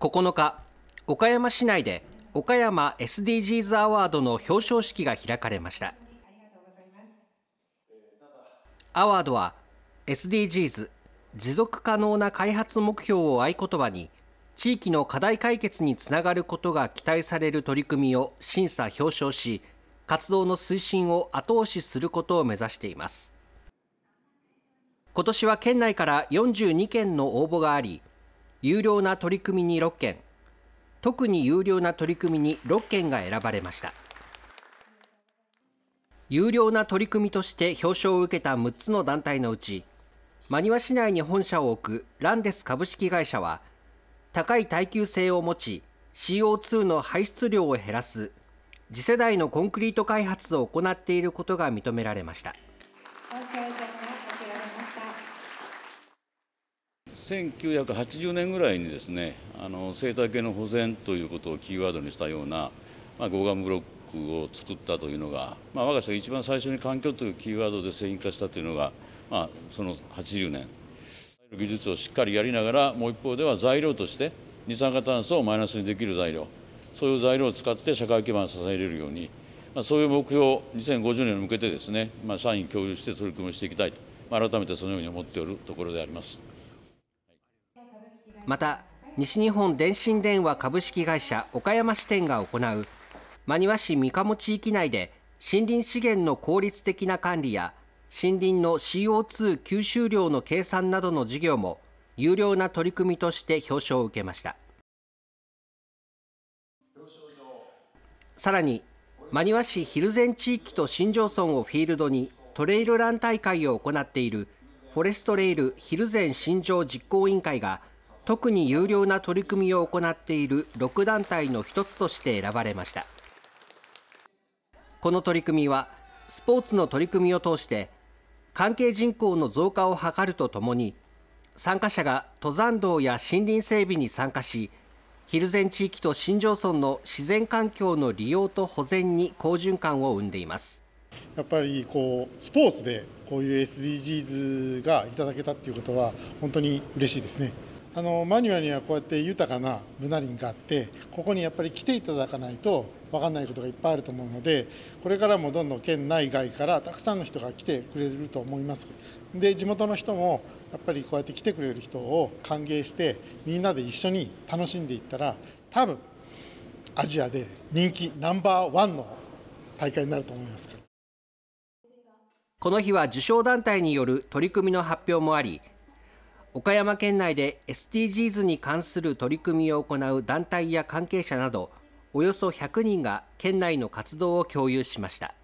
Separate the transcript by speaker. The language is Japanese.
Speaker 1: 9日岡山市内で岡山 SDGs アワードの表彰式が開かれましたアワードは SDGs 持続可能な開発目標を合言葉に地域の課題解決につながることが期待される取り組みを審査表彰し活動の推進を後押しすることを目指しています今年は県内から42件の応募があり有料な取り組みに6件特に有料な取り組みに6件が選ばれました有料な取り組みとして表彰を受けた6つの団体のうち真庭市内に本社を置くランデス株式会社は高い耐久性を持ち CO2 の排出量を減らす次世代のコンクリート開発を行っていることが認められました。1980
Speaker 2: 年ぐらいにですねあの生態系の保全ということをキーワードにしたような、まあ、ゴガンブロックを作ったというのが、まあ、我が社が一番最初に環境というキーワードで製品化したというのが、まあ、その80年技術をしっかりやりながらもう一方では材料として二酸化炭素をマイナスにできる材料そういう材料を使って社会基盤を支えれるように、まあ、そういう目標を2050年に向けてですね、まあ、社員共有して取り組みをしていきたいと、ま
Speaker 1: あ、改めてそのように思っておるところであります。また西日本電信電話株式会社岡山支店が行う真庭市三鴨地域内で森林資源の効率的な管理や森林の CO2 吸収量の計算などの事業も有料な取り組みとして表彰を受けましたさらに真庭市蒜山地域と新庄村をフィールドにトレイルラン大会を行っているフォレストレイル蒜山新庄実行委員会が特に有料な取り組みを行っている6団体の一つとして選ばれましたこの取り組みはスポーツの取り組みを通して関係人口の増加を図るとともに参加者が登山道や森林整備に参加し蒜山地域と新庄村の自然環境の利用と保全に好循環を生んでいますやっぱりこうスポーツでこ
Speaker 3: ういう SDGs がいただけたっていうことは本当に嬉しいですね。あのマニュアにはこうやって豊かなブナ林があってここにやっぱり来ていただかないと分かんないことがいっぱいあると思うのでこれからもどんどん県内外からたくさんの人が来てくれると思いますで地元の人もやっぱりこうやって来てくれる人を歓迎してみんなで一緒に楽しんでいったら多分アジアで人気ナンバーワンの大会になると思いますから
Speaker 1: この日は受賞団体による取り組みの発表もあり岡山県内で SDGs に関する取り組みを行う団体や関係者などおよそ100人が県内の活動を共有しました